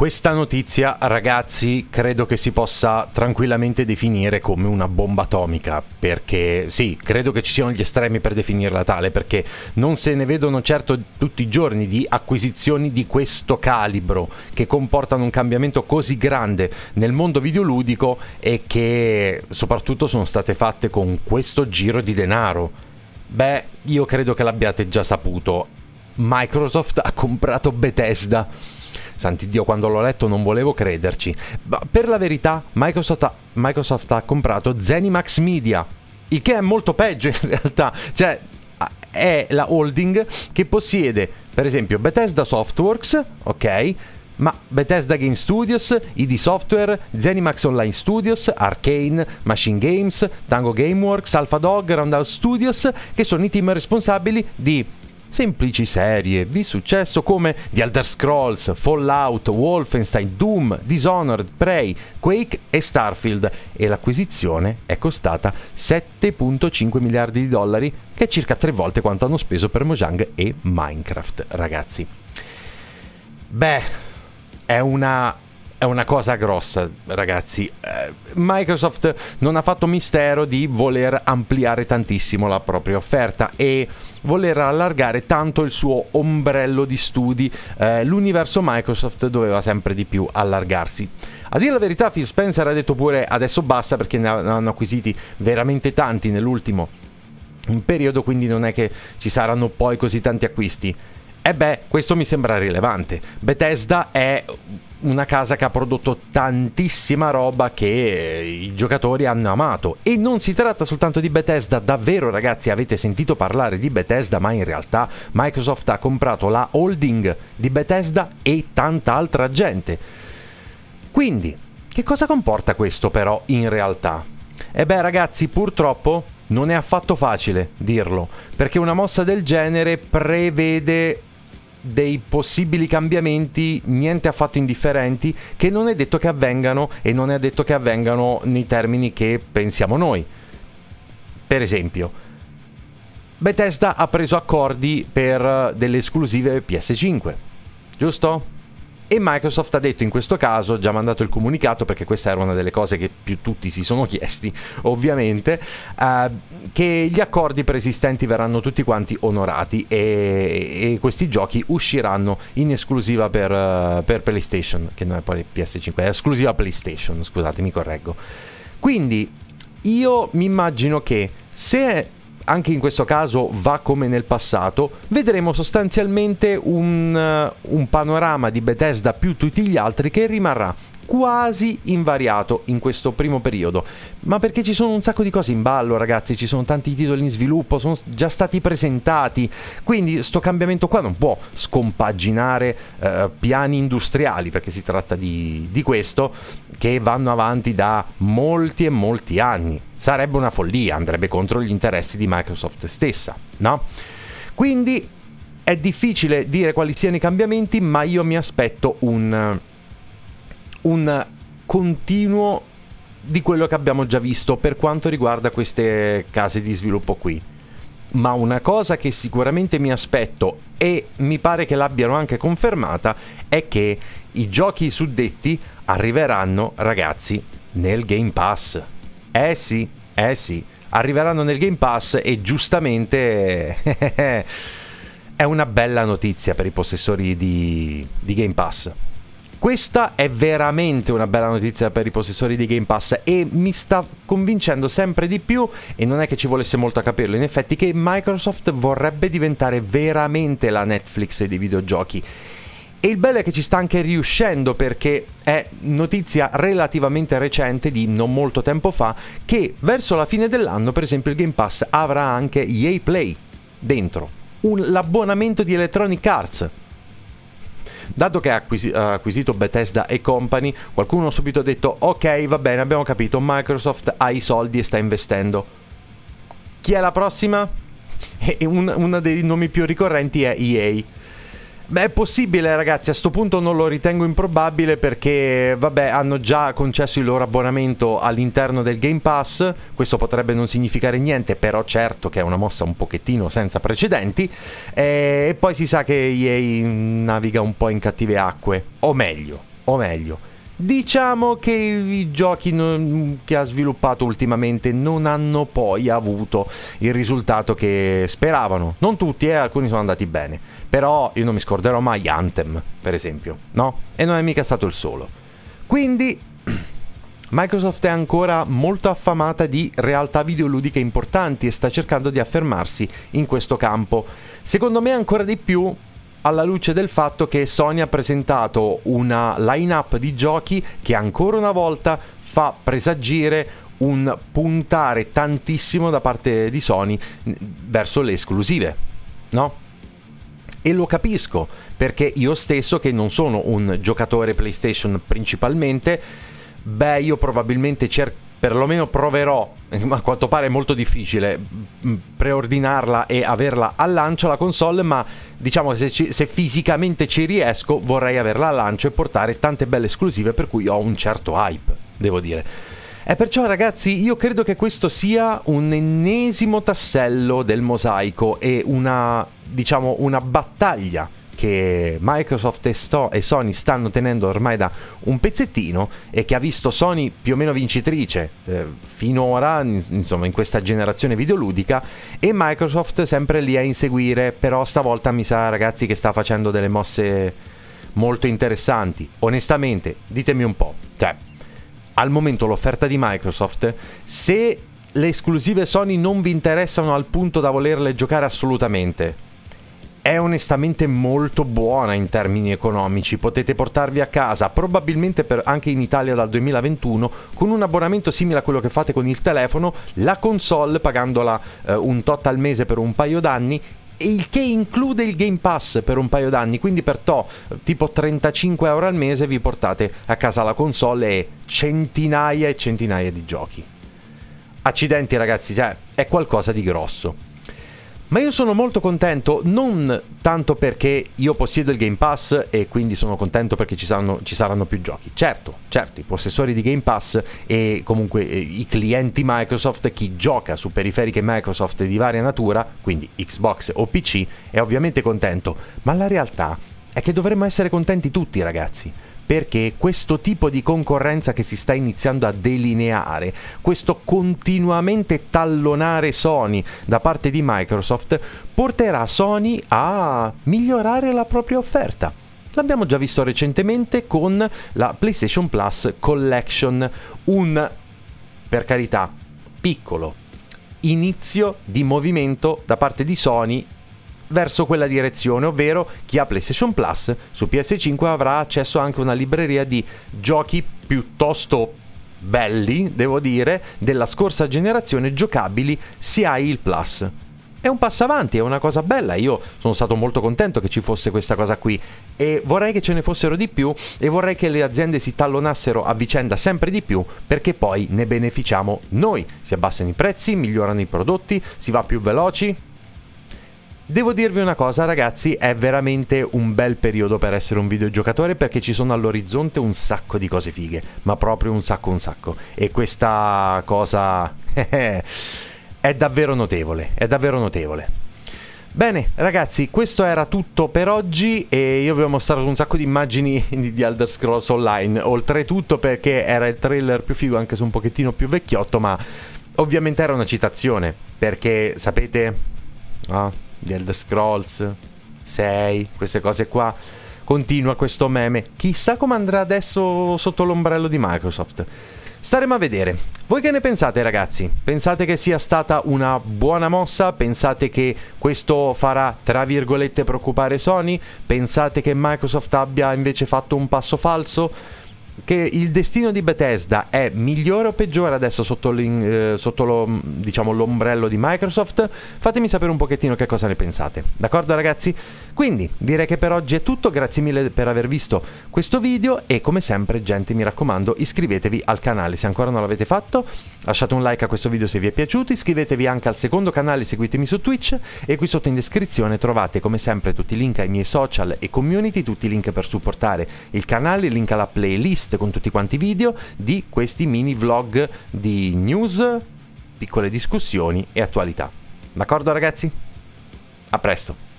Questa notizia, ragazzi, credo che si possa tranquillamente definire come una bomba atomica, perché sì, credo che ci siano gli estremi per definirla tale, perché non se ne vedono certo tutti i giorni di acquisizioni di questo calibro che comportano un cambiamento così grande nel mondo videoludico e che soprattutto sono state fatte con questo giro di denaro. Beh, io credo che l'abbiate già saputo. Microsoft ha comprato Bethesda. Sant'Iddio, quando l'ho letto non volevo crederci. Ma per la verità, Microsoft ha, Microsoft ha comprato Zenimax Media, il che è molto peggio in realtà. Cioè, è la holding che possiede, per esempio, Bethesda Softworks, ok? ma Bethesda Game Studios, ID Software, Zenimax Online Studios, Arcane, Machine Games, Tango Gameworks, Alpha Dog, Roundhouse Studios, che sono i team responsabili di semplici serie di successo come The Elder Scrolls, Fallout, Wolfenstein, Doom, Dishonored, Prey, Quake e Starfield e l'acquisizione è costata 7.5 miliardi di dollari, che è circa tre volte quanto hanno speso per Mojang e Minecraft, ragazzi. Beh, è una è una cosa grossa, ragazzi. Eh, Microsoft non ha fatto mistero di voler ampliare tantissimo la propria offerta e voler allargare tanto il suo ombrello di studi. Eh, l'universo Microsoft doveva sempre di più allargarsi. A dire la verità, Phil Spencer ha detto pure adesso basta perché ne hanno acquisiti veramente tanti nell'ultimo periodo, quindi non è che ci saranno poi così tanti acquisti. E eh beh, questo mi sembra rilevante. Bethesda è una casa che ha prodotto tantissima roba che eh, i giocatori hanno amato. E non si tratta soltanto di Bethesda, davvero ragazzi avete sentito parlare di Bethesda, ma in realtà Microsoft ha comprato la holding di Bethesda e tanta altra gente. Quindi, che cosa comporta questo però in realtà? E eh beh ragazzi, purtroppo non è affatto facile dirlo, perché una mossa del genere prevede dei possibili cambiamenti niente affatto indifferenti che non è detto che avvengano e non è detto che avvengano nei termini che pensiamo noi. Per esempio, Bethesda ha preso accordi per eh, delle esclusive PS5, giusto? E Microsoft ha detto in questo caso, già mandato il comunicato, perché questa era una delle cose che più tutti si sono chiesti, ovviamente, eh, che gli accordi preesistenti verranno tutti quanti onorati e, e questi giochi usciranno in esclusiva per, eh, per PlayStation, che non è poi PS5, è esclusiva PlayStation, scusate, mi correggo. Quindi io mi immagino che se anche in questo caso va come nel passato, vedremo sostanzialmente un, eh, un panorama di Bethesda più tutti gli altri che rimarrà quasi invariato in questo primo periodo. Ma perché ci sono un sacco di cose in ballo, ragazzi, ci sono tanti titoli in sviluppo, sono già stati presentati, quindi sto cambiamento qua non può scompaginare eh, piani industriali, perché si tratta di, di questo, che vanno avanti da molti e molti anni. Sarebbe una follia, andrebbe contro gli interessi di Microsoft stessa, no? Quindi è difficile dire quali siano i cambiamenti, ma io mi aspetto un un continuo di quello che abbiamo già visto per quanto riguarda queste case di sviluppo qui. Ma una cosa che sicuramente mi aspetto e mi pare che l'abbiano anche confermata è che i giochi suddetti arriveranno, ragazzi, nel Game Pass. Eh sì, eh sì, arriveranno nel Game Pass e giustamente è una bella notizia per i possessori di, di Game Pass. Questa è veramente una bella notizia per i possessori di Game Pass e mi sta convincendo sempre di più e non è che ci volesse molto a capirlo in effetti che Microsoft vorrebbe diventare veramente la Netflix dei videogiochi. E il bello è che ci sta anche riuscendo perché è notizia relativamente recente di non molto tempo fa che verso la fine dell'anno per esempio il Game Pass avrà anche EA Play dentro, un, l'abbonamento di Electronic Arts Dato che ha acquisito Bethesda e company, qualcuno ha subito detto ok va bene abbiamo capito, Microsoft ha i soldi e sta investendo. Chi è la prossima? E uno dei nomi più ricorrenti è EA Beh, è possibile, ragazzi. A questo punto non lo ritengo improbabile perché, vabbè, hanno già concesso il loro abbonamento all'interno del Game Pass. Questo potrebbe non significare niente, però, certo che è una mossa un pochettino senza precedenti. E poi si sa che EA naviga un po' in cattive acque. O meglio, o meglio. Diciamo che i giochi che ha sviluppato ultimamente non hanno poi avuto il risultato che speravano. Non tutti, eh, alcuni sono andati bene. Però io non mi scorderò mai Anthem, per esempio, no? E non è mica stato il solo. Quindi Microsoft è ancora molto affamata di realtà videoludiche importanti e sta cercando di affermarsi in questo campo. Secondo me ancora di più alla luce del fatto che Sony ha presentato una line-up di giochi che ancora una volta fa presagire un puntare tantissimo da parte di Sony verso le esclusive, no? e lo capisco perché io stesso che non sono un giocatore PlayStation principalmente, beh io probabilmente cerco perlomeno proverò, ma a quanto pare è molto difficile, mm, preordinarla e averla al lancio la console, ma diciamo se, se fisicamente ci riesco vorrei averla al lancio e portare tante belle esclusive per cui ho un certo hype, devo dire. E eh, perciò ragazzi io credo che questo sia un ennesimo tassello del mosaico e una, diciamo, una battaglia che Microsoft e, Sto e Sony stanno tenendo ormai da un pezzettino e che ha visto Sony più o meno vincitrice eh, finora, insomma, in questa generazione videoludica e Microsoft sempre lì a inseguire, però stavolta mi sa ragazzi che sta facendo delle mosse molto interessanti. Onestamente, ditemi un po', cioè al momento l'offerta di Microsoft, se le esclusive Sony non vi interessano al punto da volerle giocare assolutamente, è onestamente molto buona in termini economici. Potete portarvi a casa, probabilmente per, anche in Italia dal 2021, con un abbonamento simile a quello che fate con il telefono, la console pagandola eh, un tot al mese per un paio d'anni il che include il Game Pass per un paio d'anni, quindi per to tipo 35 euro al mese vi portate a casa la console e centinaia e centinaia di giochi. Accidenti ragazzi, cioè è qualcosa di grosso. Ma io sono molto contento, non tanto perché io possiedo il Game Pass e quindi sono contento perché ci saranno, ci saranno più giochi. Certo, certo, i possessori di Game Pass e comunque eh, i clienti Microsoft, chi gioca su periferiche Microsoft di varia natura, quindi Xbox o PC, è ovviamente contento. Ma la realtà è che dovremmo essere contenti tutti ragazzi, perché questo tipo di concorrenza che si sta iniziando a delineare, questo continuamente tallonare Sony da parte di Microsoft, porterà Sony a migliorare la propria offerta. L'abbiamo già visto recentemente con la PlayStation Plus Collection, un, per carità, piccolo inizio di movimento da parte di Sony verso quella direzione, ovvero chi ha PlayStation Plus su PS5 avrà accesso anche a una libreria di giochi piuttosto belli, devo dire, della scorsa generazione giocabili se hai il Plus. È un passo avanti, è una cosa bella, io sono stato molto contento che ci fosse questa cosa qui e vorrei che ce ne fossero di più e vorrei che le aziende si tallonassero a vicenda sempre di più perché poi ne beneficiamo noi, si abbassano i prezzi, migliorano i prodotti, si va più veloci, Devo dirvi una cosa ragazzi, è veramente un bel periodo per essere un videogiocatore perché ci sono all'orizzonte un sacco di cose fighe, ma proprio un sacco un sacco. E questa cosa è davvero notevole, è davvero notevole. Bene ragazzi, questo era tutto per oggi e io vi ho mostrato un sacco di immagini di Elder Scrolls Online, oltretutto perché era il trailer più figo anche se un pochettino più vecchiotto, ma ovviamente era una citazione, perché sapete... Ah di Elder Scrolls 6, queste cose qua. Continua questo meme. Chissà come andrà adesso sotto l'ombrello di Microsoft. Staremo a vedere. Voi che ne pensate ragazzi? Pensate che sia stata una buona mossa? Pensate che questo farà tra virgolette preoccupare Sony? Pensate che Microsoft abbia invece fatto un passo falso? che il destino di Bethesda è migliore o peggiore adesso sotto, eh, sotto lo, mm, diciamo, l'ombrello di Microsoft, fatemi sapere un pochettino che cosa ne pensate. D'accordo ragazzi? Quindi direi che per oggi è tutto, grazie mille per aver visto questo video e come sempre gente mi raccomando iscrivetevi al canale se ancora non l'avete fatto, lasciate un like a questo video se vi è piaciuto, iscrivetevi anche al secondo canale, seguitemi su Twitch e qui sotto in descrizione trovate come sempre tutti i link ai miei social e community, tutti i link per supportare il canale, il link alla playlist podcast con tutti quanti i video di questi mini vlog di news, piccole discussioni e attualità. D'accordo ragazzi? A presto!